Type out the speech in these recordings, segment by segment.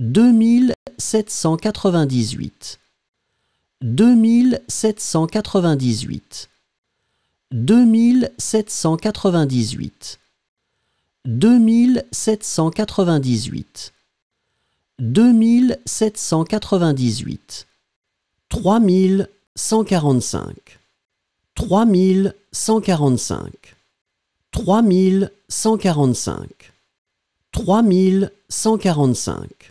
2798 2798 2798 2798 2798 3145 3145 3145 3145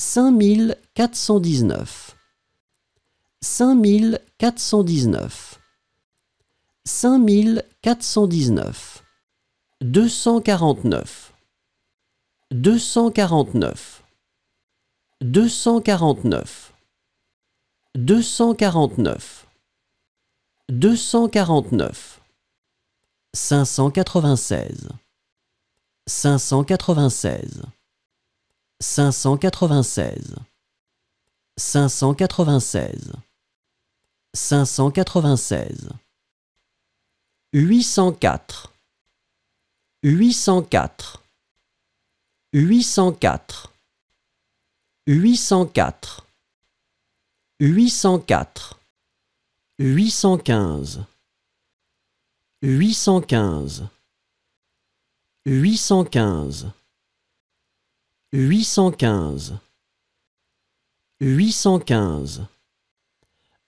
5419 5419 5419 249 249 249 249 249 596 596 596 596 596 804 804 804 804 804 815 815 815 huit cent quinze huit cent quinze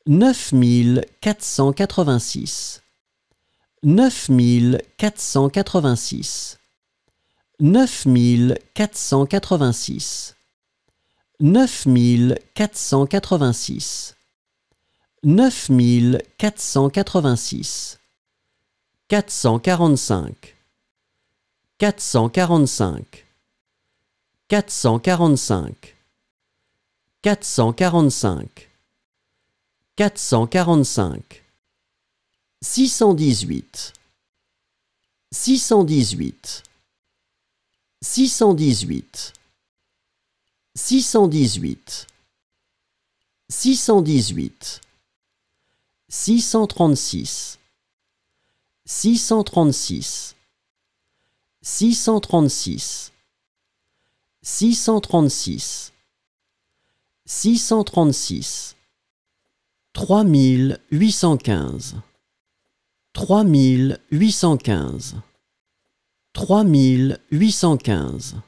neuf mille quatre cent quatre-vingt-six neuf mille quatre cent quatre-vingt-six neuf mille quatre cent quatre-vingt-six neuf mille quatre cent quatre-vingt-six neuf mille quatre cent quatre-vingt-six quatre cent quarante-cinq quatre cent quarante-cinq. 445 445 445 618 618 618 618 618 636 636 636 636 636 3815 3815 3815 3815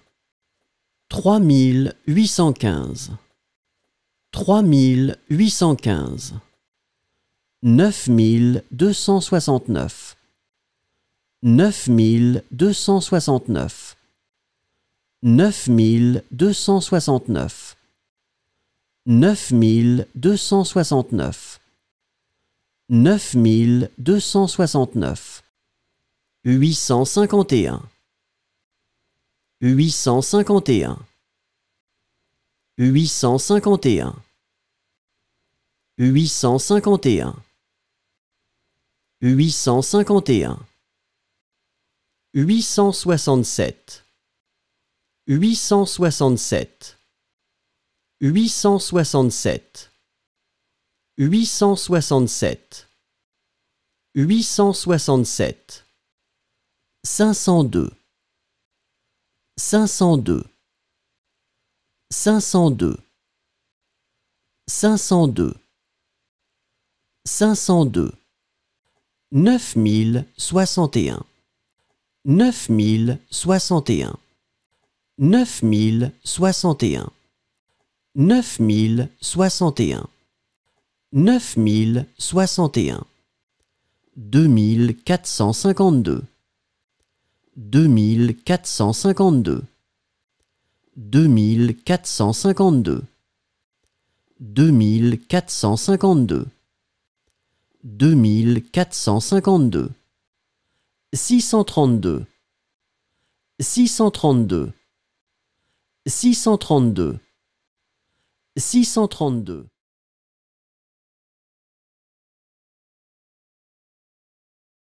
3815 9269 9269 9269 9269 9269 851 851 851 851 851 867 867 867 867 867 502 502 502 502 502 9061 9061 9061 9061 9061 2452 2452 2452 2452 2452 632 632 632 632